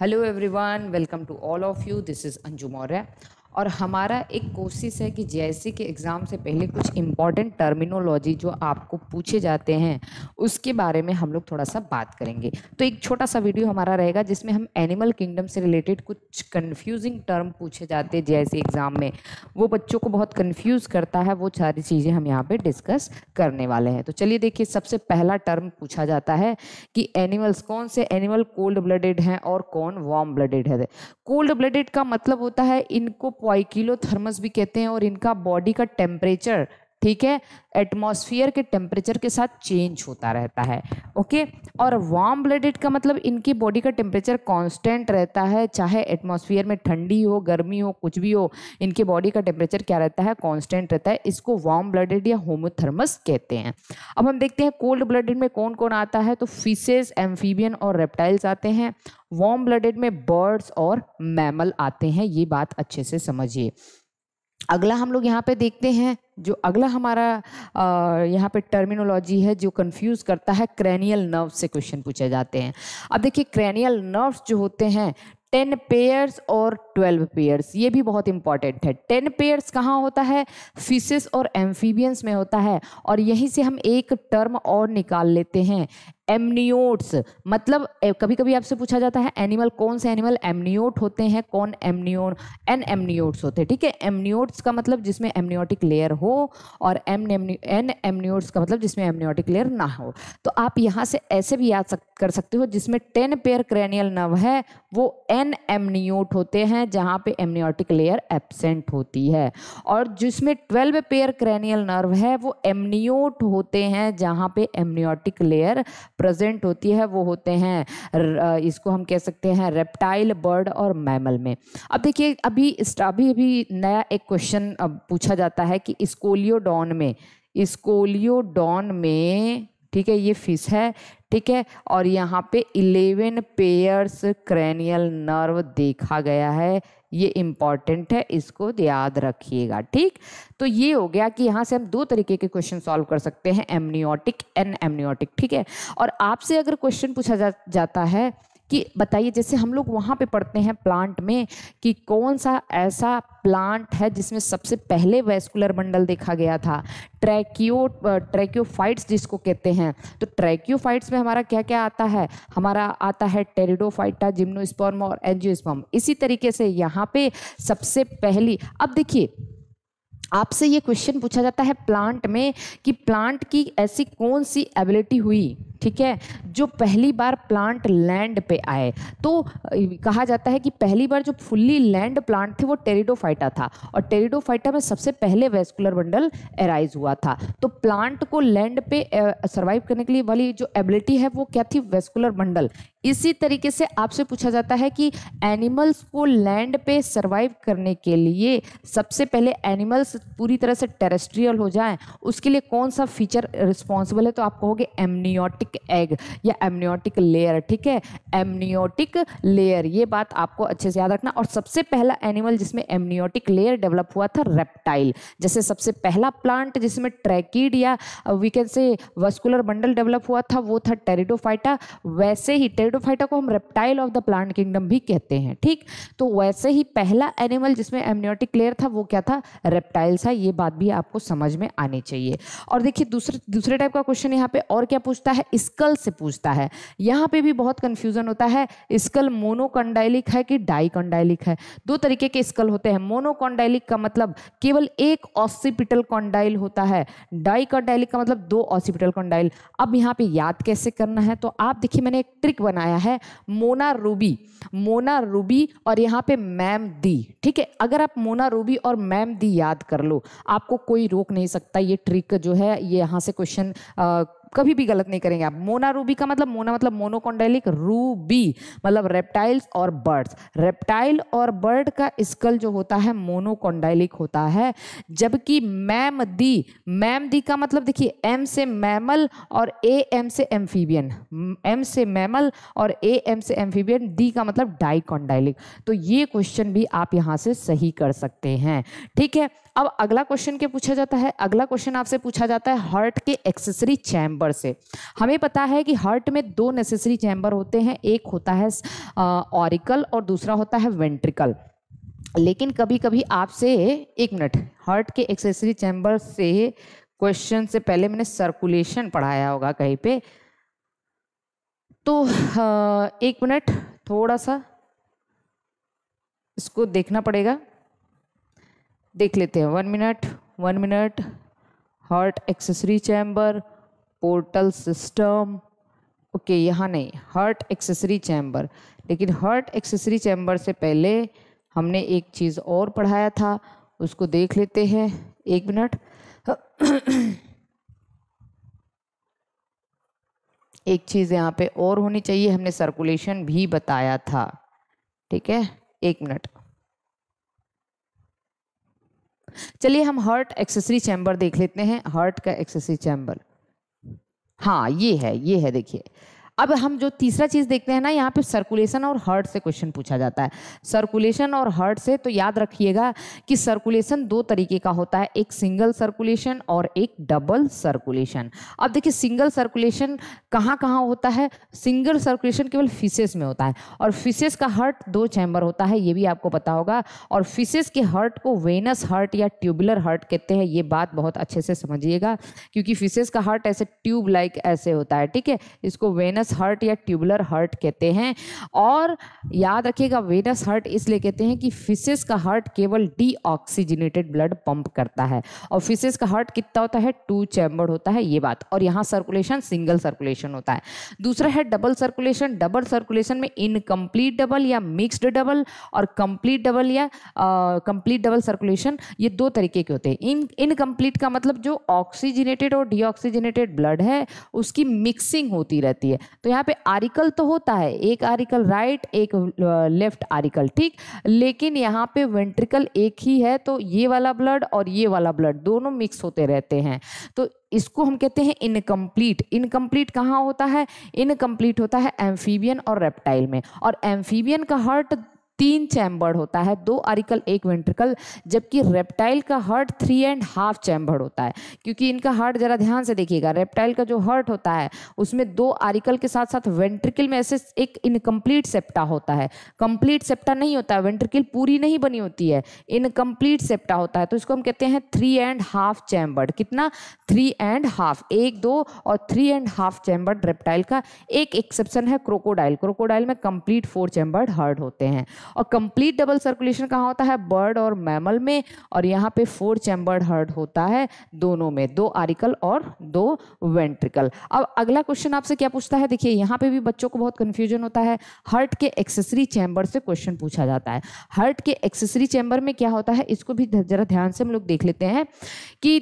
Hello everyone, welcome to all of you. This is Anju Maurya. और हमारा एक कोशिश है कि जैसे कि एग्ज़ाम से पहले कुछ इम्पॉर्टेंट टर्मिनोलॉजी जो आपको पूछे जाते हैं उसके बारे में हम लोग थोड़ा सा बात करेंगे तो एक छोटा सा वीडियो हमारा रहेगा जिसमें हम एनिमल किंगडम से रिलेटेड कुछ कन्फ्यूजिंग टर्म पूछे जाते हैं जैसे एग्ज़ाम में वो बच्चों को बहुत कन्फ्यूज़ करता है वो सारी चीज़ें हम यहाँ पर डिस्कस करने वाले हैं तो चलिए देखिए सबसे पहला टर्म पूछा जाता है कि एनिमल्स कौन से एनिमल कोल्ड ब्लडेड हैं और कौन वार्म ब्लडेड है कोल्ड ब्लडेड का मतलब होता है इनको पॉइकिलो थर्मस भी कहते हैं और इनका बॉडी का टेम्परेचर ठीक है एटमॉस्फेयर के टेम्परेचर के साथ चेंज होता रहता है ओके और वार्म ब्लडेड का मतलब इनकी बॉडी का टेम्परेचर कांस्टेंट रहता है चाहे एटमॉस्फेयर में ठंडी हो गर्मी हो कुछ भी हो इनके बॉडी का टेम्परेचर क्या रहता है कांस्टेंट रहता है इसको वार्म ब्लडेड या होमोथर्मस कहते हैं अब हम देखते हैं कोल्ड ब्लडेड में कौन कौन आता है तो फिशेज एम्फीबियन और रेप्टाइल्स आते हैं वार्म ब्लडेड में बर्ड्स और मैमल आते हैं ये बात अच्छे से समझिए अगला हम लोग यहाँ पे देखते हैं जो अगला हमारा यहाँ पे टर्मिनोलॉजी है जो कंफ्यूज करता है क्रैनियल नर्व से क्वेश्चन पूछे जाते हैं अब देखिए क्रैनियल नर्व्स जो होते हैं टेन पेयर्स और ट्वेल्व पेयर्स ये भी बहुत इंपॉर्टेंट है टेन पेयर्स कहाँ होता है फिशेस और एम्फीबियंस में होता है और यहीं से हम एक टर्म और निकाल लेते हैं एमनियोट्स मतलब कभी कभी आपसे पूछा जाता है एनिमल कौन से एनिमल एमनियोट होते हैं कौन एमनियो एन एमनियोट्स होते हैं ठीक है एमनियोट्स का मतलब जिसमें एमनियोटिक लेयर हो और एम एन एमनियोट्स का मतलब जिसमें एमनियोटिक लेयर ना हो तो आप यहाँ से ऐसे भी याद सक, कर सकते हो जिसमें टेन पेयर क्रैनियल नव है वो एन एमनियोट होते हैं जहाँ पे एमनियोटिक लेयर एबसेंट होती है और जिसमें ट्वेल्व पेयर क्रेनियल नर्व है वो एमनियोट होते हैं जहाँ पे एमनियोटिक लेयर प्रेजेंट होती है वो होते हैं इसको हम कह सकते हैं रेप्टाइल बर्ड और मैमल में अब देखिए अभी अभी अभी नया एक क्वेश्चन पूछा जाता है कि स्कोलियोडॉन में स्कोलियोडॉन में ठीक है ये फिश है ठीक है और यहाँ पे इलेवन पेयर्स क्रैनियल नर्व देखा गया है ये इम्पॉर्टेंट है इसको याद रखिएगा ठीक तो ये हो गया कि यहाँ से हम दो तरीके के क्वेश्चन सॉल्व कर सकते हैं एमनियोटिक एंड एमनियोटिक ठीक है और आपसे अगर क्वेश्चन पूछा जा, जाता है कि बताइए जैसे हम लोग वहाँ पे पढ़ते हैं प्लांट में कि कौन सा ऐसा प्लांट है जिसमें सबसे पहले वेस्कुलर बंडल देखा गया था ट्रैक्यो ट्रैक्योफाइट्स जिसको कहते हैं तो ट्रैक्योफाइट्स में हमारा क्या क्या आता है हमारा आता है टेरिडोफाइटा जिम्नोस्पर्म और एंजियोस्पर्म इसी तरीके से यहाँ पे सबसे पहली अब देखिए आपसे ये क्वेश्चन पूछा जाता है प्लांट में कि प्लांट की ऐसी कौन सी एबिलिटी हुई ठीक है जो पहली बार प्लांट लैंड पे आए तो कहा जाता है कि पहली बार जो फुल्ली लैंड प्लांट थे वो टेरिडोफाइटा था और टेरिडोफाइटा में सबसे पहले वेस्कुलर बंडल एराइज हुआ था तो प्लांट को लैंड पे सर्वाइव करने के लिए वाली जो एबिलिटी है वो क्या थी वेस्कुलर बंडल इसी तरीके से आपसे पूछा जाता है कि एनिमल्स को लैंड पे सर्वाइव करने के लिए सबसे पहले एनिमल्स पूरी तरह से टेरेस्ट्रियल हो जाएं उसके लिए कौन सा फीचर रिस्पॉन्सिबल है तो आप कहोगे एमनियोटिक एम्नियोटिक एग या एम्नियोटिक लेयर ठीक है एम्नियोटिक लेयर ये बात आपको अच्छे से याद रखना और सबसे पहला एनिमल जिसमें एम्नियोटिक लेयर डेवलप हुआ था रेप्टाइल जैसे सबसे पहला प्लांट जिसमें ट्रैकिड या we can say vascular bundle develop हुआ था वो था टेरिडोफाइटा वैसे ही टेरिडोफाइटा को हम reptile of the plant kingdom भी कहते हैं ठीक तो वैसे ही पहला एनिमल जिसमें एम्नियोटिक लेयर था वो क्या था रेप्टाइल था ये बात भी आपको समझ में आनी चाहिए और देखिए दूसरे दूसरे टाइप का क्वेश्चन यहाँ पे और क्या पूछता है स्कल से पूछता है यहाँ पे भी बहुत कंफ्यूजन होता है स्कल मोनोकंडाइलिक है कि डाइकंडाइलिक है दो तरीके के स्कल होते हैं मोनोकंडाइलिक का मतलब केवल एक ऑसिपिटल कॉन्डाइल होता है डाइकंडाइलिक का मतलब दो ऑसिपिटल कॉन्डाइल अब यहाँ पे याद कैसे करना है तो आप देखिए मैंने एक ट्रिक बनाया है मोना रूबी मोना रूबी और यहाँ पे मैम दी ठीक है अगर आप मोना रूबी और मैम दी याद कर लो आपको कोई रोक नहीं सकता ये ट्रिक जो है ये यहाँ से क्वेश्चन कभी भी गलत नहीं करेंगे आप मोना रूबी का मतलब मोना मतलब मोनोकोंडेलिक रूबी मतलब रेप्टाइल्स और बर्ड्स रेप्टाइल और बर्ड का स्कल जो होता है मोनोकोंडाइलिक होता है जबकि मैम दी मैम दी का मतलब देखिए एम से मैमल और ए एम से एम्फीबियन एम से मैमल और ए एम से एम्फीबियन डी का मतलब डाइकोंडाइलिक तो ये क्वेश्चन भी आप यहाँ से सही कर सकते हैं ठीक है अब अगला क्वेश्चन क्या पूछा जाता है अगला क्वेश्चन आपसे पूछा जाता है हार्ट के एक्सेसरी चैम्बर से हमें पता है कि हार्ट में दो नेसेसरी चैम्बर होते हैं एक होता है ऑरिकल और दूसरा होता है वेंट्रिकल लेकिन कभी कभी आपसे एक मिनट हार्ट के एक्सेसरी चैम्बर से क्वेश्चन से पहले मैंने सर्कुलेशन पढ़ाया होगा कहीं पे तो एक मिनट थोड़ा सा इसको देखना पड़ेगा देख लेते हैं one minute one minute heart accessory chamber portal system okay यहाँ नहीं हार्ट एक्सेसरी चैम्बर लेकिन हार्ट एक्सेसरी चैम्बर से पहले हमने एक चीज़ और पढ़ाया था उसको देख लेते हैं एक मिनट एक चीज़ यहाँ पे और होनी चाहिए हमने सर्कुलेशन भी बताया था ठीक है एक मिनट चलिए हम हार्ट एक्सेसरी चैम्बर देख लेते हैं हार्ट का एक्सेसरी चैम्बर हाँ ये है ये है देखिए अब हम जो तीसरा चीज़ देखते हैं ना यहाँ पे सर्कुलेशन और हर्ट से क्वेश्चन पूछा जाता है सर्कुलेशन और हर्ट से तो याद रखिएगा कि सर्कुलेशन दो तरीके का होता है एक सिंगल सर्कुलेशन और एक डबल सर्कुलेशन अब देखिए सिंगल सर्कुलेशन कहाँ कहाँ होता है सिंगल सर्कुलेशन केवल फिशेस में होता है और फिशेस का हर्ट दो चैम्बर होता है ये भी आपको पता होगा और फिशेस के हर्ट को वेनस हर्ट या ट्यूबुलर हर्ट कहते हैं ये बात बहुत अच्छे से समझिएगा क्योंकि फिशेस का हर्ट ऐसे ट्यूब लाइक ऐसे होता है ठीक है इसको वेनस वेनस हर्ट या ट्यूबुलर हर्ट कहते हैं और याद रखिएगा वेनस हर्ट इसलिए कहते हैं कि फिशेस का हर्ट केवल डीऑक्सीजनेटेड ब्लड पंप करता है और फिशेस का हर्ट कितना होता है टू चैम्बर होता है ये बात और यहाँ सर्कुलेशन सिंगल सर्कुलेशन होता है दूसरा है डबल सर्कुलेशन डबल सर्कुलेशन में इनकम्प्लीट डबल या मिक्सड डबल और कंप्लीट डबल या कंप्लीट डबल सर्कुलेशन ये दो तरीके के होते हैं इन इनकम्प्लीट का मतलब जो ऑक्सीजनेटेड और डीऑक्सीजनेटेड ब्लड है उसकी मिक्सिंग होती रहती है तो यहाँ पे आर्टिकल तो होता है एक आर्टिकल राइट एक लेफ्ट आर्टिकल ठीक लेकिन यहाँ पे वेंट्रिकल एक ही है तो ये वाला ब्लड और ये वाला ब्लड दोनों मिक्स होते रहते हैं तो इसको हम कहते हैं इनकम्प्लीट इनकम्प्लीट कहाँ होता है इनकम्प्लीट होता है एम्फीबियन और रेप्टाइल में और एम्फीबियन का हार्ट तीन चैम्बर्ड होता है दो आरिकल एक वेंट्रिकल जबकि रेप्टाइल का heart three and half chambered होता है क्योंकि इनका हर्ट ज़रा ध्यान से देखिएगा रेप्टाइल का जो हर्ट होता है उसमें दो आरिकल के साथ साथ वेंट्रिकल में ऐसे एक इनकम्प्लीट सेप्टा होता है कंप्लीट सेप्टा नहीं होता वेंट्रिकल पूरी नहीं बनी होती है इनकम्प्लीट सेप्टा होता है तो इसको हम कहते हैं थ्री एंड हाफ चैम्बर्ड कितना थ्री एंड हाफ एक दो और three and half chambered reptile का एक एक्सेप्शन है क्रोकोडाइल क्रोकोडाइल में कंप्लीट फोर चैम्बर्ड हर्ट होते हैं और कंप्लीट डबल सर्कुलेशन कहाँ होता है बर्ड और मैमल में और यहाँ पे फोर चैम्बर्ड हर्ड होता है दोनों में दो आरिकल और दो वेंट्रिकल अब अगला क्वेश्चन आपसे क्या पूछता है देखिए यहाँ पे भी बच्चों को बहुत कन्फ्यूजन होता है हर्ट के एक्सेसरी चैम्बर से क्वेश्चन पूछा जाता है हर्ट के एक्सेसरी चैम्बर में क्या होता है इसको भी जरा ध्यान से हम लोग देख लेते हैं कि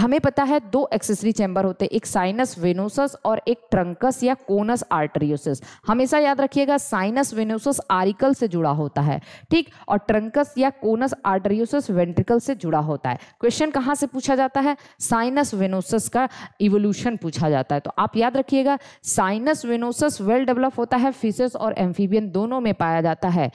हमें पता है दो एक्सेसरी चैम्बर होते हैं एक साइनस वेनोसस और एक ट्रंकस या कोनस आर्टरियोसिस हमेशा याद रखिएगा साइनस वेनोसस आरिकल से जुड़ा होता है ठीक और ट्रंकस या कोनस आर्टरियोसिस वेंट्रिकल से जुड़ा होता है क्वेश्चन कहाँ से पूछा जाता है साइनस वेनोसस का इवोल्यूशन पूछा जाता है तो आप याद रखिएगा साइनस वेनोसस वेल डेवलप होता है फिशेस और एम्फीबियन दोनों में पाया जाता है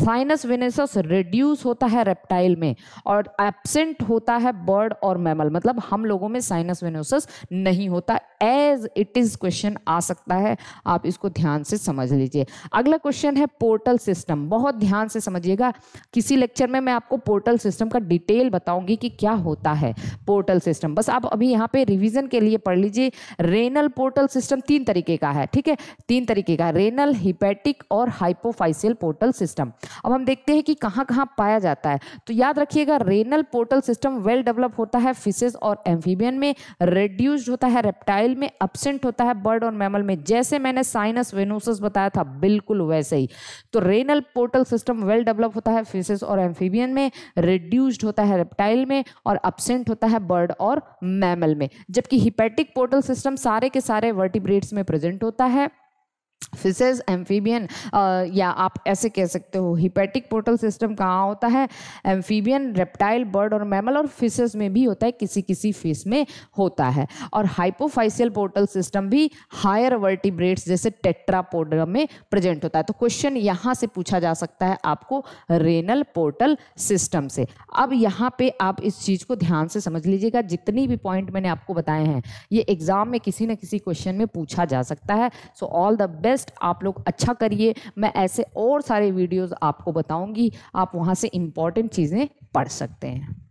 साइनस वेनोसस रिड्यूस होता है रेप्टाइल में और एबसेंट होता है बर्ड और मैमल मतलब हम लोगों में साइनस वेनोसस नहीं होता एज इट इज़ क्वेश्चन आ सकता है आप इसको ध्यान से समझ लीजिए अगला क्वेश्चन है पोर्टल सिस्टम बहुत ध्यान से समझिएगा किसी लेक्चर में मैं आपको पोर्टल सिस्टम का डिटेल बताऊंगी कि क्या होता है पोर्टल सिस्टम बस आप अभी यहाँ पे रिविजन के लिए पढ़ लीजिए रेनल पोर्टल सिस्टम तीन तरीके का है ठीक है तीन तरीके का रेनल हिपेटिक और हाइपोफाइसियल पोर्टल सिस्टम अब हम देखते हैं कि कहाँ कहाँ पाया जाता है तो याद रखिएगा renal portal system well develop होता है फिशेज और एम्फीबियन में रिड्यूस्ड होता है रेप्टाइल में अपसेंट होता है बर्ड और मैमल में जैसे मैंने साइनस वेनोसस बताया था बिल्कुल वैसे ही तो renal portal system well develop होता है फिशेस और एम्फीबियन में रिड्यूस्ड होता है रेप्टाइल में और अपसेंट होता है बर्ड और मैमल में जबकि हिपैटिक पोर्टल सिस्टम सारे के सारे वर्टिब्रेट्स में प्रेजेंट होता है फिशेज एम्फीबियन uh, या आप ऐसे कह सकते हो हिपैटिक पोर्टल सिस्टम कहाँ होता है एम्फीबियन रेप्टाइल बर्ड और मैमल और फिशेज में भी होता है किसी किसी फिश में होता है और हाइपोफाइसियल पोर्टल सिस्टम भी हायर वर्टिब्रेट्स जैसे टेट्रापोडा में प्रेजेंट होता है तो क्वेश्चन यहाँ से पूछा जा सकता है आपको रेनल पोर्टल सिस्टम से अब यहाँ पर आप इस चीज़ को ध्यान से समझ लीजिएगा जितनी भी पॉइंट मैंने आपको बताए हैं ये एग्जाम में किसी न किसी क्वेश्चन में पूछा जा सकता है so all the best best आप लोग अच्छा करिए मैं ऐसे और सारे वीडियोस आपको बताऊंगी आप वहाँ से इम्पॉर्टेंट चीज़ें पढ़ सकते हैं